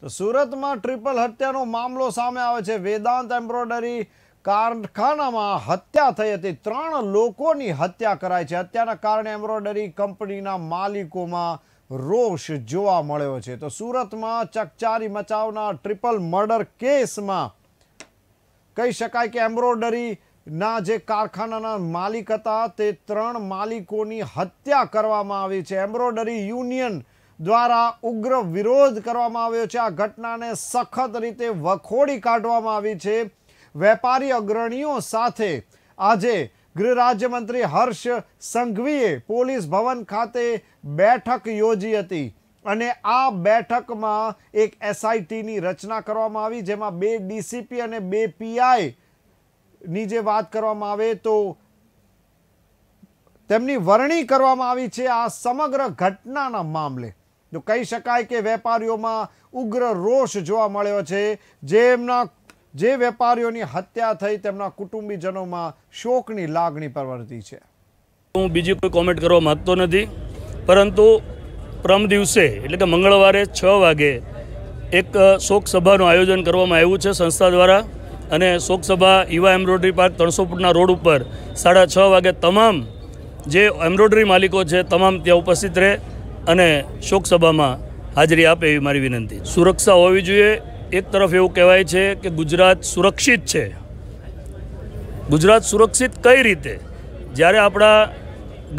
તો સુરતમાં ટ્રિપલ હત્યાનો મામલો સામે આવે છે વેદાંત એમ્બ્રોડરી કારખાનામાં હત્યા થઈ હતી ત્રણ લોકોની હત્યા કરાઈ છે હત્યાના કારણે એમ્બ્રોડરી કંપનીના માલિકોમાં રોષ જોવા મળ્યો છે તો સુરતમાં ચકચારી મચાવના ટ્રિપલ મર્ડર કેસમાં કહી શકાય કે એમ્બ્રોડરી જે કારખાનાના માલિક હતા તે ત્રણ માલિકોની હત્યા કરવામાં આવી છે એમ્બ્રોડરી યુનિયન દ્વારા ઉગ્ર વિરોધ કરવામાં આવ્યો છે આ ઘટનાને સખત રીતે વખોડી કાઢવામાં આવી છે વેપારી અગ્રણીઓ સાથે આજે ગૃહ રાજ્યમંત્રી હર્ષ સંઘવીએ પોલીસ ભવન ખાતે બેઠક યોજી હતી અને આ બેઠકમાં એક એસઆઈટીની રચના કરવામાં આવી જેમાં બે ડીસીપી અને બે પીઆઈની જે વાત કરવામાં આવે તો તેમની વરણી કરવામાં આવી છે આ સમગ્ર ઘટનાના મામલે જો કહી શકાય કે વેપારીઓમાં ઉગ્ર રોષ જોવા મળ્યો છે જે એમના જે વેપારીઓની હત્યા થઈ તેમના કુટુંબીજનોમાં શોકની લાગણી પરવર્તી છે હું બીજી કોઈ કોમેન્ટ કરવા માગતો નથી પરંતુ પ્રમ દિવસે એટલે કે મંગળવારે છ વાગે એક શોકસભાનું આયોજન કરવામાં આવ્યું છે સંસ્થા દ્વારા અને શોકસભા યુવા એમ્બ્રોઇડરી પાર્ક ત્રણસો ફૂટના રોડ ઉપર સાડા છ વાગે તમામ જે એમ્બ્રોઇડરી માલિકો છે તમામ ત્યાં ઉપસ્થિત રહે અને શોકસભામાં હાજરી આપે એવી મારી વિનંતી સુરક્ષા હોવી જોઈએ એક તરફ એવું કહેવાય છે કે ગુજરાત સુરક્ષિત છે ગુજરાત સુરક્ષિત કઈ રીતે જ્યારે આપણા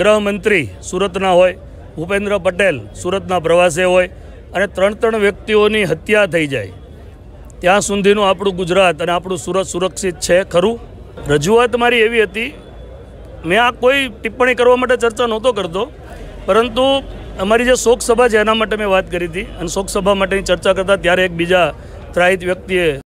ગૃહમંત્રી સુરતના હોય ભૂપેન્દ્ર પટેલ સુરતના પ્રવાસે હોય અને ત્રણ ત્રણ વ્યક્તિઓની હત્યા થઈ જાય ત્યાં સુધીનું આપણું ગુજરાત અને આપણું સુરત સુરક્ષિત છે ખરું રજૂઆત મારી એવી હતી મેં આ કોઈ ટિપ્પણી કરવા માટે ચર્ચા નહોતો કરતો પરંતુ અમારી જે શોક સભા છે એના માટે મેં વાત કરી હતી અને શોક સભા માટેની ચર્ચા કરતા ત્યારે એક બીજા ત્રાહિત વ્યક્તિએ